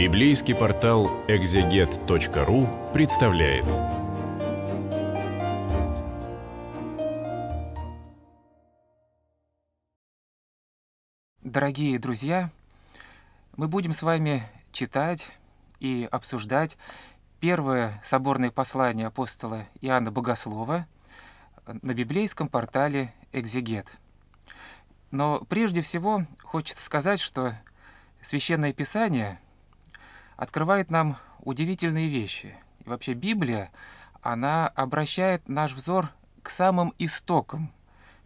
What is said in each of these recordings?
Библейский портал экзегет.ру представляет. Дорогие друзья, мы будем с вами читать и обсуждать первое соборное послание апостола Иоанна Богослова на библейском портале «Экзегет». Но прежде всего хочется сказать, что Священное Писание — открывает нам удивительные вещи. И вообще Библия, она обращает наш взор к самым истокам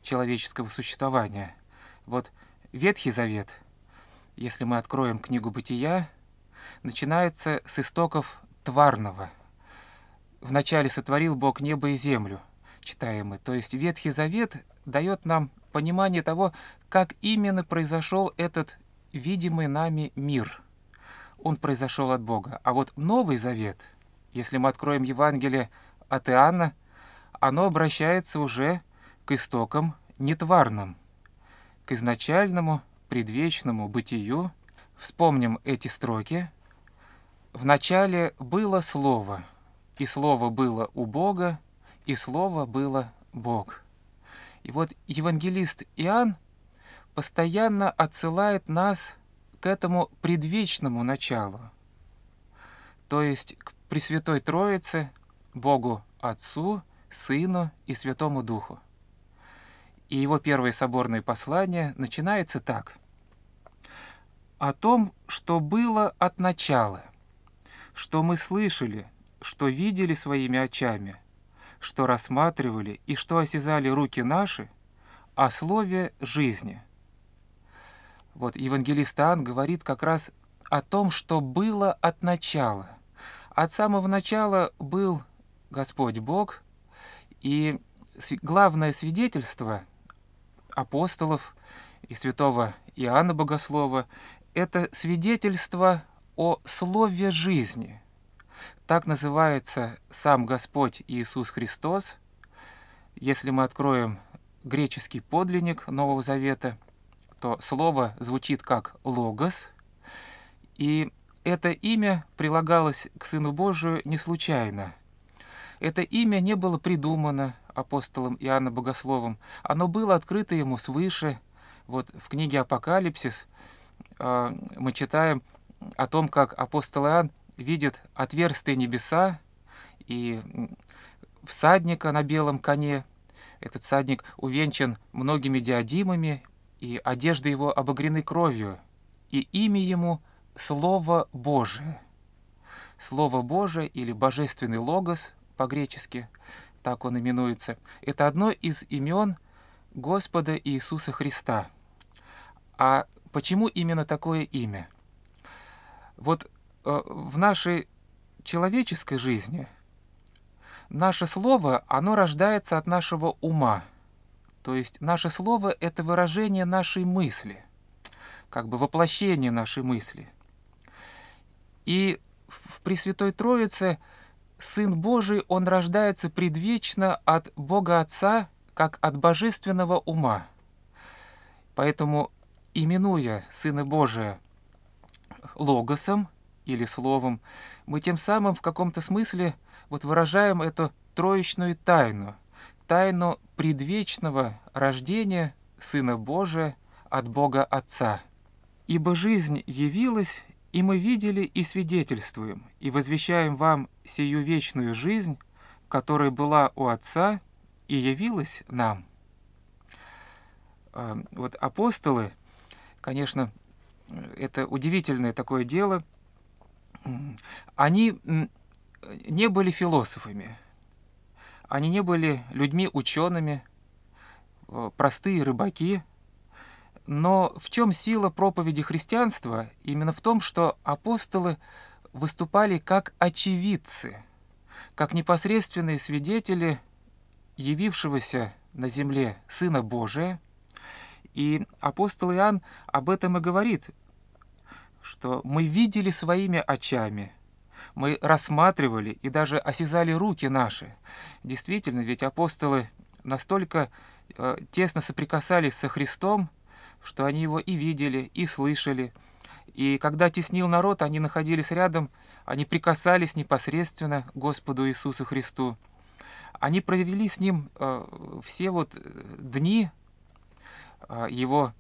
человеческого существования. Вот Ветхий Завет, если мы откроем книгу «Бытия», начинается с истоков тварного. «Вначале сотворил Бог небо и землю», читаем мы. То есть Ветхий Завет дает нам понимание того, как именно произошел этот видимый нами мир – он произошел от Бога. А вот Новый Завет, если мы откроем Евангелие от Иоанна, оно обращается уже к истокам нетварным, к изначальному предвечному бытию. Вспомним эти строки. «В начале было Слово, и Слово было у Бога, и Слово было Бог». И вот евангелист Иоанн постоянно отсылает нас к этому предвечному началу, то есть к Пресвятой Троице, Богу Отцу, Сыну и Святому Духу. И его первое соборное послание начинается так. «О том, что было от начала, что мы слышали, что видели своими очами, что рассматривали и что осязали руки наши, о слове жизни» Вот евангелист Иоанн говорит как раз о том, что было от начала. От самого начала был Господь Бог, и главное свидетельство апостолов и святого Иоанна Богослова – это свидетельство о слове жизни. Так называется сам Господь Иисус Христос. Если мы откроем греческий подлинник Нового Завета – что слово звучит как «логос», и это имя прилагалось к Сыну Божию не случайно. Это имя не было придумано апостолом Иоанном Богословом, оно было открыто ему свыше. Вот в книге «Апокалипсис» а, мы читаем о том, как апостол Иоанн видит отверстие небеса и всадника на белом коне. Этот всадник увенчан многими диадимами, и одежды его обогрены кровью, и имя ему — Слово Божие. Слово Божие или Божественный Логос по-гречески, так он именуется, это одно из имен Господа Иисуса Христа. А почему именно такое имя? Вот э, в нашей человеческой жизни наше слово, оно рождается от нашего ума — то есть наше слово — это выражение нашей мысли, как бы воплощение нашей мысли. И в Пресвятой Троице Сын Божий, Он рождается предвечно от Бога Отца, как от божественного ума. Поэтому, именуя Сына Божия логосом или словом, мы тем самым в каком-то смысле вот выражаем эту троечную тайну — тайну предвечного рождения Сына Божия от Бога Отца. Ибо жизнь явилась, и мы видели и свидетельствуем, и возвещаем вам сию вечную жизнь, которая была у Отца и явилась нам. А, вот апостолы, конечно, это удивительное такое дело, они не были философами – они не были людьми-учеными, э, простые рыбаки. Но в чем сила проповеди христианства? Именно в том, что апостолы выступали как очевидцы, как непосредственные свидетели явившегося на земле Сына Божия. И апостол Иоанн об этом и говорит, что мы видели своими очами – мы рассматривали и даже осязали руки наши. Действительно, ведь апостолы настолько э, тесно соприкасались со Христом, что они его и видели, и слышали. И когда теснил народ, они находились рядом, они прикасались непосредственно к Господу Иисусу Христу. Они провели с ним э, все вот э, дни э, его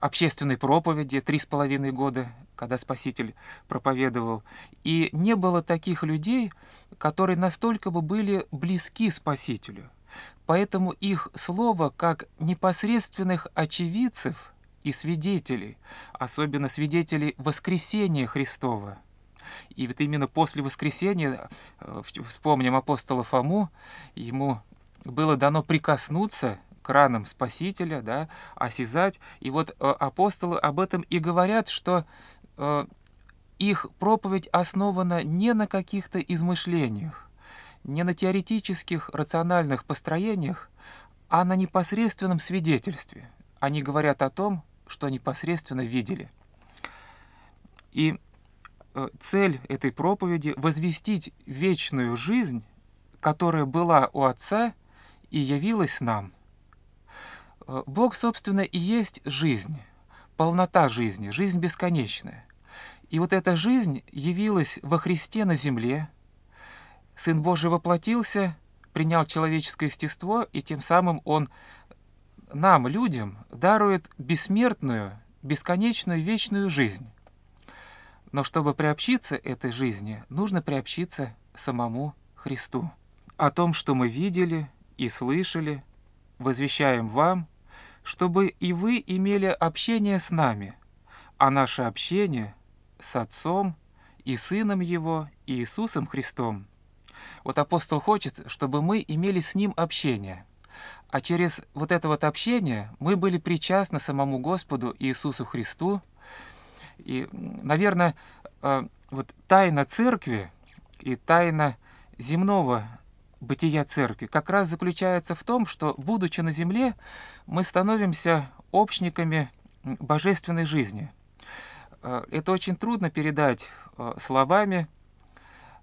общественной проповеди, три с половиной года когда Спаситель проповедовал. И не было таких людей, которые настолько бы были близки Спасителю. Поэтому их слово, как непосредственных очевидцев и свидетелей, особенно свидетелей воскресения Христова, и вот именно после воскресения, э, вспомним апостола Фому, ему было дано прикоснуться к ранам Спасителя, да, осязать. И вот э, апостолы об этом и говорят, что Э, их проповедь основана не на каких-то измышлениях, не на теоретических рациональных построениях, а на непосредственном свидетельстве. Они говорят о том, что непосредственно видели. И э, цель этой проповеди — возвестить вечную жизнь, которая была у Отца и явилась нам. Э, Бог, собственно, и есть жизнь, полнота жизни, жизнь бесконечная. И вот эта жизнь явилась во Христе на земле. Сын Божий воплотился, принял человеческое естество, и тем самым Он нам, людям, дарует бессмертную, бесконечную, вечную жизнь. Но чтобы приобщиться этой жизни, нужно приобщиться самому Христу. О том, что мы видели и слышали, возвещаем вам, чтобы и вы имели общение с нами, а наше общение – с Отцом и Сыном Его, и Иисусом Христом. Вот апостол хочет, чтобы мы имели с Ним общение, а через вот это вот общение мы были причастны самому Господу Иисусу Христу. И, наверное, э, вот тайна церкви и тайна земного бытия церкви как раз заключается в том, что, будучи на земле, мы становимся общниками божественной жизни – Э, это очень трудно передать э, словами,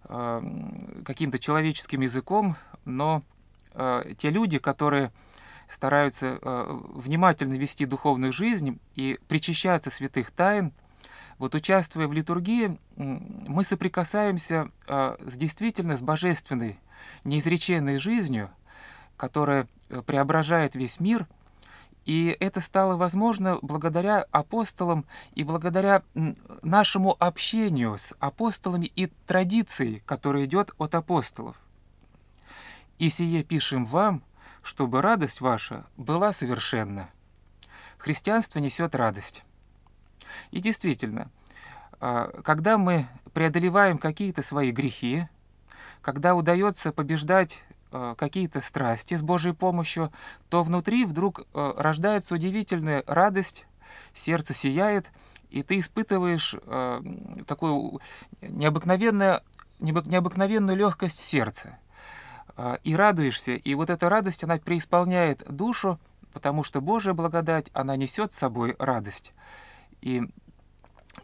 э, каким-то человеческим языком, но те люди, которые стараются внимательно вести духовную жизнь и причащаться святых тайн, вот участвуя в литургии, мы соприкасаемся с действительно с божественной, неизреченной жизнью, которая преображает весь мир и это стало возможно благодаря апостолам и благодаря нашему общению с апостолами и традиции, которая идет от апостолов. «И сие пишем вам, чтобы радость ваша была совершенна». Христианство несет радость. И действительно, а, когда мы преодолеваем какие-то свои грехи, когда удается побеждать Э, какие-то страсти с Божьей помощью, то внутри вдруг э, рождается удивительная радость, сердце сияет, и ты испытываешь э, такую необыкновенную, необыкновенную легкость сердца. И радуешься, и вот эта радость, она преисполняет душу, потому что Божья благодать, она несет с собой радость. И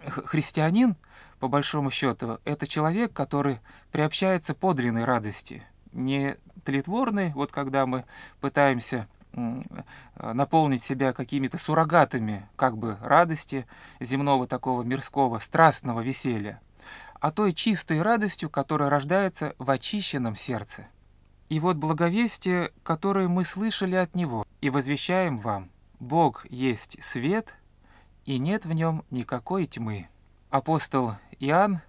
христианин, по большому счету, это человек, который приобщается подлинной радости – не тлетворны, вот когда мы пытаемся э, наполнить себя какими-то суррогатами как бы радости земного такого мирского страстного веселья, а той чистой радостью, которая рождается в очищенном сердце. И вот благовестие, которое мы слышали от Него, и возвещаем вам, Бог есть свет, и нет в нем никакой тьмы. Апостол Иоанн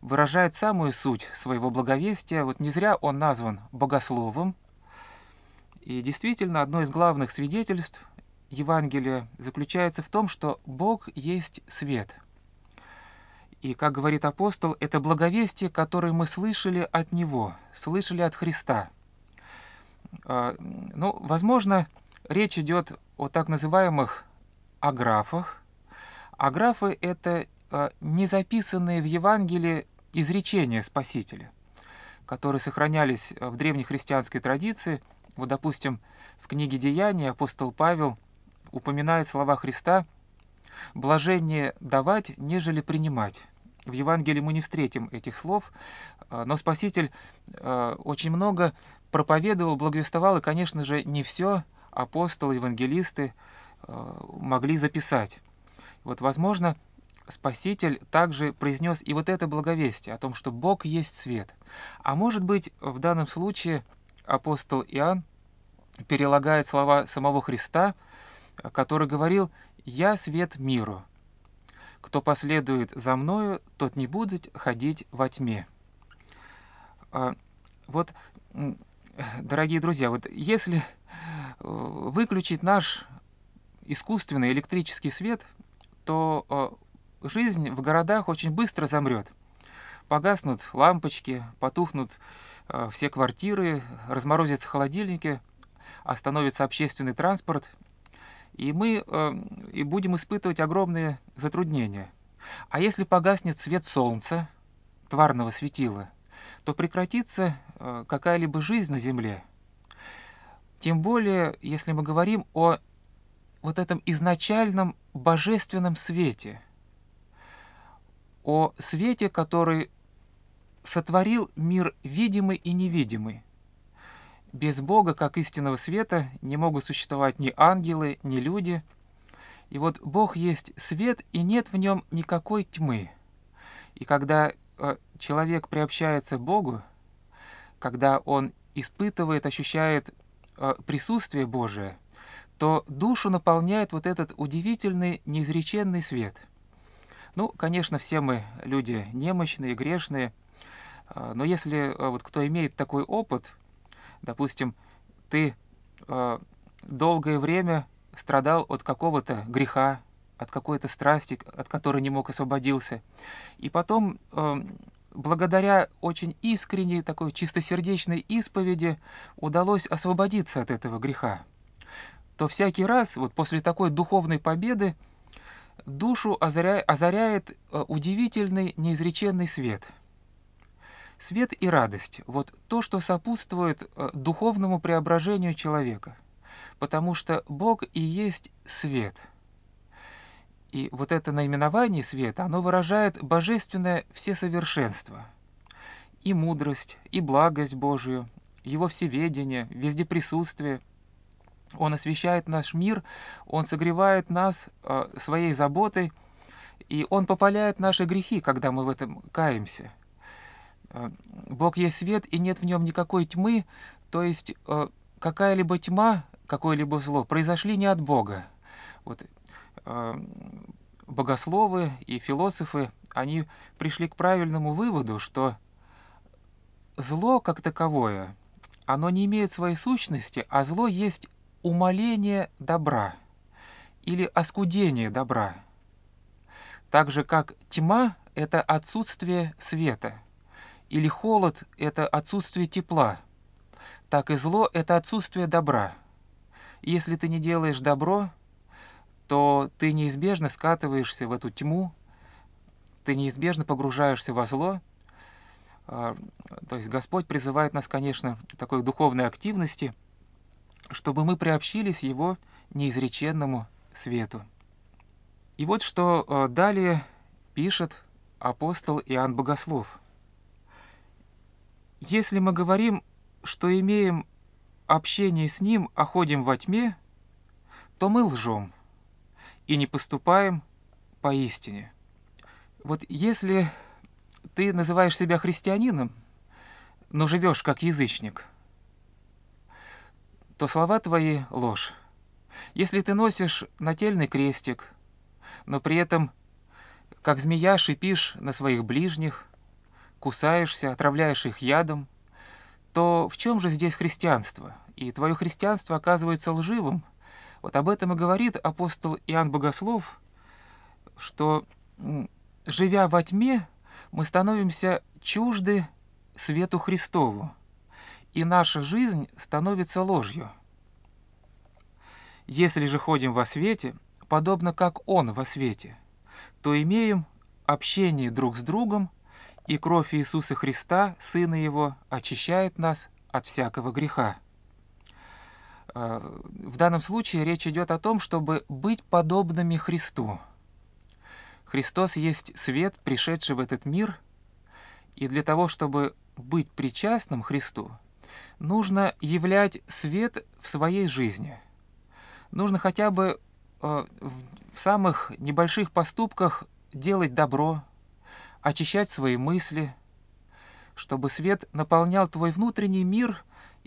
выражает самую суть своего благовестия. Вот не зря он назван богословом. И действительно, одно из главных свидетельств Евангелия заключается в том, что Бог есть свет. И, как говорит апостол, это благовестие, которое мы слышали от Него, слышали от Христа. А, ну, возможно, речь идет о так называемых аграфах. Аграфы — это Э, не записанные в Евангелии изречения Спасителя, которые сохранялись э, в древнехристианской традиции. Вот, допустим, в книге «Деяния» апостол Павел упоминает слова Христа «блажение давать, нежели принимать». В Евангелии мы не встретим этих слов, э, но Спаситель очень много проповедовал, благовествовал, и, конечно же, не все апостолы, евангелисты могли записать. Вот, возможно, Спаситель также произнес и вот это благовестие о том, что Бог есть свет. А может быть, в данном случае апостол Иоанн перелагает слова самого Христа, который говорил «Я свет миру». Кто последует за мною, тот не будет ходить во тьме. А, вот, дорогие друзья, вот если э, выключить наш искусственный электрический свет, то э, жизнь в городах очень быстро замрет. Погаснут лампочки, потухнут э, все квартиры, разморозятся холодильники, остановится общественный транспорт, и мы э, и будем испытывать огромные затруднения. А если погаснет свет солнца, тварного светила, то прекратится э, какая-либо жизнь на Земле. Тем более, если мы говорим о вот этом изначальном божественном свете – о свете, который сотворил мир видимый и невидимый. Без Бога, как истинного света, не могут существовать ни ангелы, ни люди. И вот Бог есть свет, и нет в нем никакой тьмы. И когда э, человек приобщается к Богу, когда он испытывает, ощущает э, присутствие Божие, то душу наполняет вот этот удивительный, неизреченный свет – ну, конечно, все мы люди немощные, грешные, а, но если а, вот кто имеет такой опыт, допустим, ты а, долгое время страдал от какого-то греха, от какой-то страсти, от которой не мог освободился, и потом благодаря очень искренней, такой чистосердечной исповеди удалось освободиться от этого греха, то всякий раз, вот после такой духовной победы, душу озаря... озаряет э, удивительный неизреченный свет. Свет и радость – вот то, что сопутствует э, духовному преображению человека, потому что Бог и есть свет. И вот это наименование света, оно выражает божественное всесовершенство – и мудрость, и благость Божию, Его всеведение, везде присутствие – он освещает наш мир, Он согревает нас э, своей заботой, и Он попаляет наши грехи, когда мы в этом каемся. Э, Бог есть свет, и нет в нем никакой тьмы, то есть э, какая-либо тьма, какое-либо зло произошли не от Бога. Вот, богословы и философы, они пришли к правильному выводу, что зло как таковое, оно не имеет своей сущности, а зло есть умоление добра или оскудение добра, так же как тьма — это отсутствие света, или холод — это отсутствие тепла, так и зло — это отсутствие добра. Если ты не делаешь добро, то ты неизбежно скатываешься в эту тьму, ты неизбежно погружаешься во зло. А, то есть Господь призывает нас, конечно, к такой духовной активности — чтобы мы приобщились его неизреченному свету. И вот что э, далее пишет апостол Иоанн Богослов. «Если мы говорим, что имеем общение с Ним, а ходим во тьме, то мы лжем и не поступаем поистине». Вот если ты называешь себя христианином, но живешь как язычник – то слова твои — ложь. Если ты носишь нательный крестик, но при этом, как змея, шипишь на своих ближних, кусаешься, отравляешь их ядом, то в чем же здесь христианство? И твое христианство оказывается лживым. Вот об этом и говорит апостол Иоанн Богослов, что, живя во тьме, мы становимся чужды свету Христову и наша жизнь становится ложью. Если же ходим во свете, подобно как Он во свете, то имеем общение друг с другом, и кровь Иисуса Христа, Сына Его, очищает нас от всякого греха. Э, в данном случае речь идет о том, чтобы быть подобными Христу. Христос есть свет, пришедший в этот мир, и для того, чтобы быть причастным Христу, нужно являть свет в своей жизни. Нужно хотя бы э, в самых небольших поступках делать добро, очищать свои мысли, чтобы свет наполнял твой внутренний мир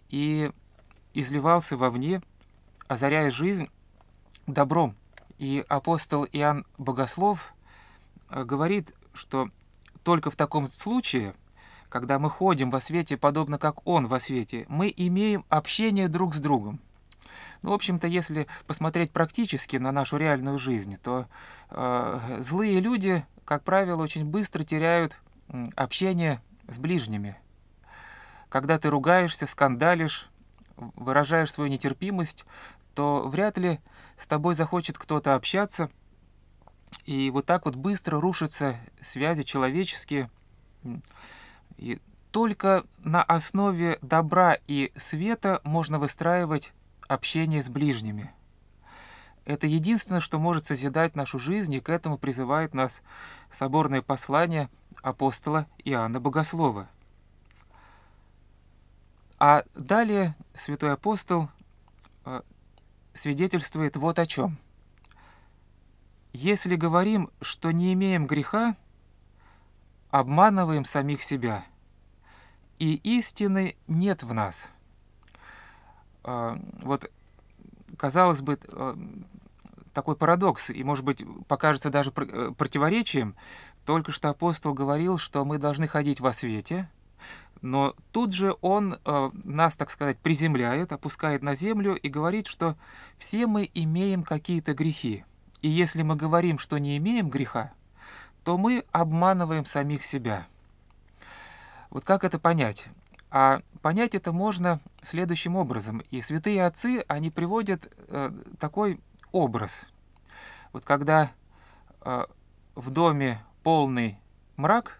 и изливался вовне, озаряя жизнь добром. И апостол Иоанн Богослов э, говорит, что только в таком случае – когда мы ходим во свете, подобно как Он во свете, мы имеем общение друг с другом. Ну, в общем-то, если посмотреть практически на нашу реальную жизнь, то э, злые люди, как правило, очень быстро теряют общение с ближними. Когда ты ругаешься, скандалишь, выражаешь свою нетерпимость, то вряд ли с тобой захочет кто-то общаться. И вот так вот быстро рушатся связи человеческие. И только на основе добра и света можно выстраивать общение с ближними. Это единственное, что может созидать нашу жизнь, и к этому призывает нас соборное послание апостола Иоанна Богослова. А далее святой апостол э, свидетельствует вот о чем. «Если говорим, что не имеем греха, обманываем самих себя, и истины нет в нас. А, вот, казалось бы, э, такой парадокс, и, может быть, покажется даже э, противоречием. Только что апостол говорил, что мы должны ходить во свете, но тут же он э, нас, так сказать, приземляет, опускает на землю и говорит, что все мы имеем какие-то грехи. И если мы говорим, что не имеем греха, то мы обманываем самих себя. Вот как это понять? А понять это можно следующим образом. И святые отцы, они приводят э, такой образ. Вот когда э, в доме полный мрак,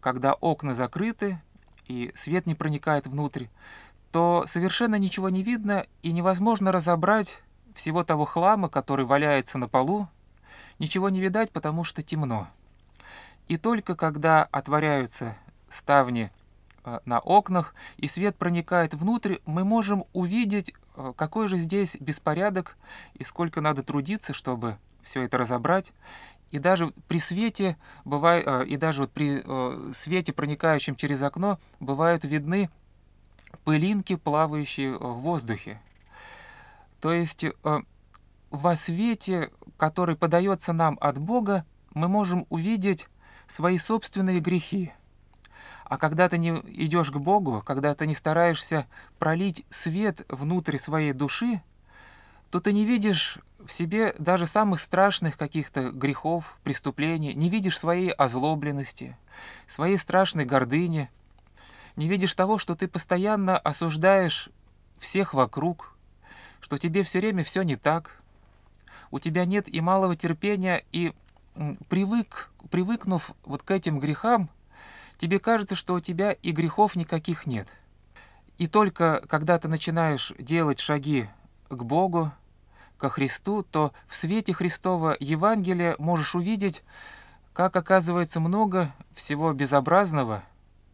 когда окна закрыты и свет не проникает внутрь, то совершенно ничего не видно и невозможно разобрать всего того хлама, который валяется на полу. Ничего не видать, потому что темно. И только когда отворяются ставни э, на окнах и свет проникает внутрь, мы можем увидеть, э, какой же здесь беспорядок и сколько надо трудиться, чтобы все это разобрать. И даже при свете, бывает, э, и даже вот при свете, проникающем через окно, бывают видны пылинки, плавающие в воздухе. То есть во свете, который подается нам от Бога, мы можем увидеть свои собственные грехи. А когда ты не идешь к Богу, когда ты не стараешься пролить свет внутрь своей души, то ты не видишь в себе даже самых страшных каких-то грехов, преступлений, не видишь своей озлобленности, своей страшной гордыни, не видишь того, что ты постоянно осуждаешь всех вокруг, что тебе все время все не так, у тебя нет и малого терпения, и привык, привыкнув вот к этим грехам, тебе кажется, что у тебя и грехов никаких нет. И только когда ты начинаешь делать шаги к Богу, ко Христу, то в свете Христова Евангелия можешь увидеть, как оказывается много всего безобразного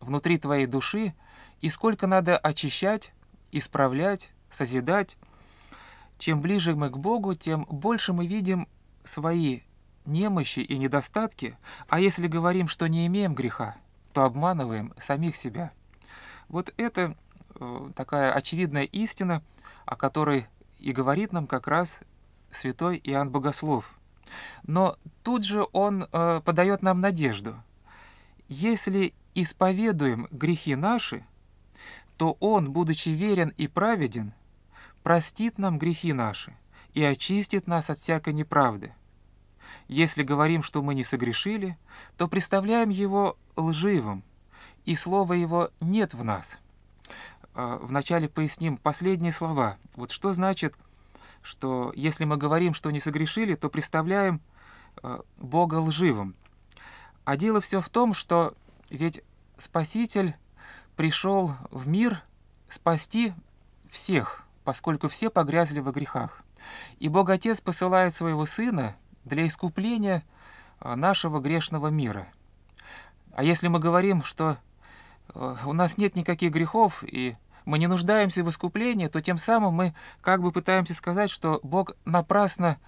внутри твоей души, и сколько надо очищать, исправлять, созидать. Чем ближе мы к Богу, тем больше мы видим свои немощи и недостатки, а если говорим, что не имеем греха, то обманываем самих себя. Вот это э, такая очевидная истина, о которой и говорит нам как раз святой Иоанн Богослов. Но тут же он э, подает нам надежду. Если исповедуем грехи наши, то Он, будучи верен и праведен, простит нам грехи наши и очистит нас от всякой неправды. Если говорим, что мы не согрешили, то представляем его лживым, и слова его нет в нас. А, вначале поясним последние слова. Вот что значит, что если мы говорим, что не согрешили, то представляем а, Бога лживым. А дело все в том, что ведь Спаситель пришел в мир спасти всех, поскольку все погрязли во грехах. И Бог Отец посылает своего Сына, для искупления а, нашего грешного мира. А если мы говорим, что а, у нас нет никаких грехов и мы не нуждаемся в искуплении, то тем самым мы как бы пытаемся сказать, что Бог напрасно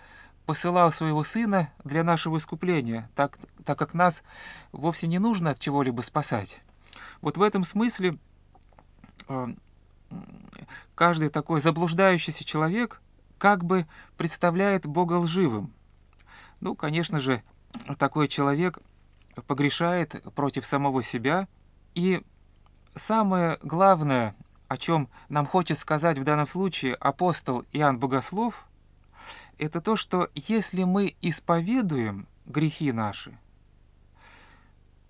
посылал своего Сына для нашего искупления, так, так как нас вовсе не нужно от чего-либо спасать. Вот в этом смысле а, каждый такой заблуждающийся человек как бы представляет Бога лживым. Ну, конечно же, такой человек погрешает против самого себя. И самое главное, о чем нам хочет сказать в данном случае апостол Иоанн Богослов, это то, что если мы исповедуем грехи наши,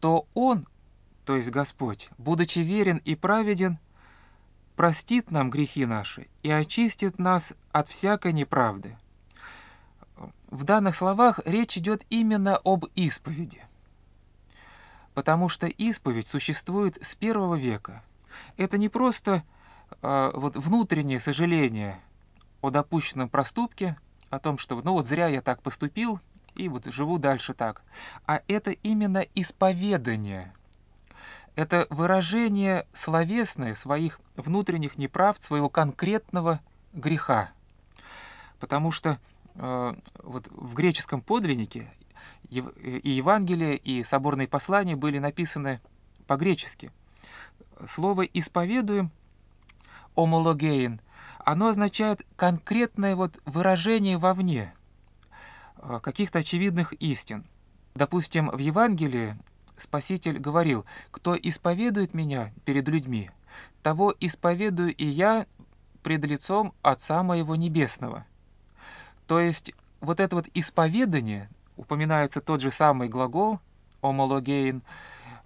то Он, то есть Господь, будучи верен и праведен, простит нам грехи наши и очистит нас от всякой неправды. В данных словах речь идет именно об исповеди, потому что исповедь существует с первого века. Это не просто э, вот внутреннее сожаление о допущенном проступке, о том, что ну вот зря я так поступил и вот живу дальше так, а это именно исповедание. Это выражение словесное своих внутренних неправ, своего конкретного греха. Потому что Э, вот в греческом подлиннике и Евангелие, и соборные послания были написаны по-гречески. Слово «исповедуем» омологейн оно означает конкретное вот выражение вовне э, каких-то очевидных истин. Допустим, в Евангелии Спаситель говорил, «Кто исповедует меня перед людьми, того исповедую и я пред лицом Отца моего Небесного». То есть вот это вот исповедание, упоминается тот же самый глагол омологейн,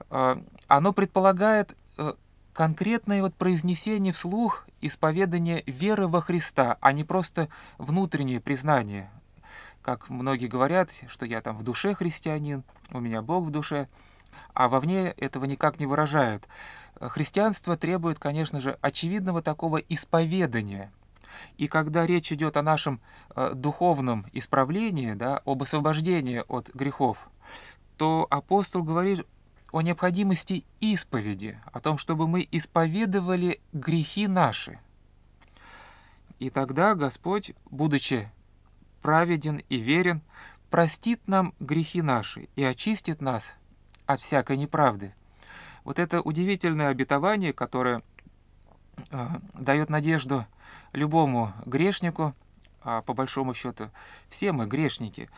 э, оно предполагает э, конкретное вот произнесение вслух исповедание веры во Христа, а не просто внутреннее признание. Как многие говорят, что я там в душе христианин, у меня Бог в душе, а вовне этого никак не выражают. Христианство требует, конечно же, очевидного такого исповедания – и когда речь идет о нашем э, духовном исправлении, да, об освобождении от грехов, то апостол говорит о необходимости исповеди, о том, чтобы мы исповедовали грехи наши. И тогда Господь, будучи праведен и верен, простит нам грехи наши и очистит нас от всякой неправды. Вот это удивительное обетование, которое э, дает надежду любому грешнику, а по большому счету все мы грешники,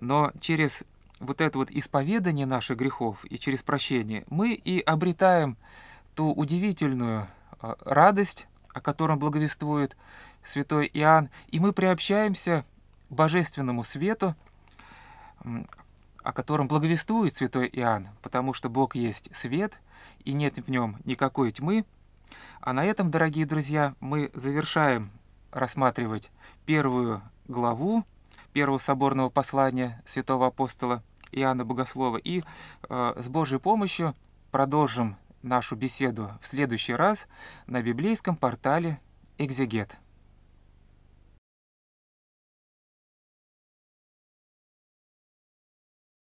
но через вот это вот исповедание наших грехов и через прощение мы и обретаем ту удивительную а, радость, о котором благовествует святой Иоанн, и мы приобщаемся к божественному свету, о котором благовествует святой Иоанн, потому что Бог есть свет, и нет в нем никакой тьмы – а на этом, дорогие друзья, мы завершаем рассматривать первую главу первого соборного послания святого апостола Иоанна Богослова. И э, с Божьей помощью продолжим нашу беседу в следующий раз на библейском портале «Экзегет».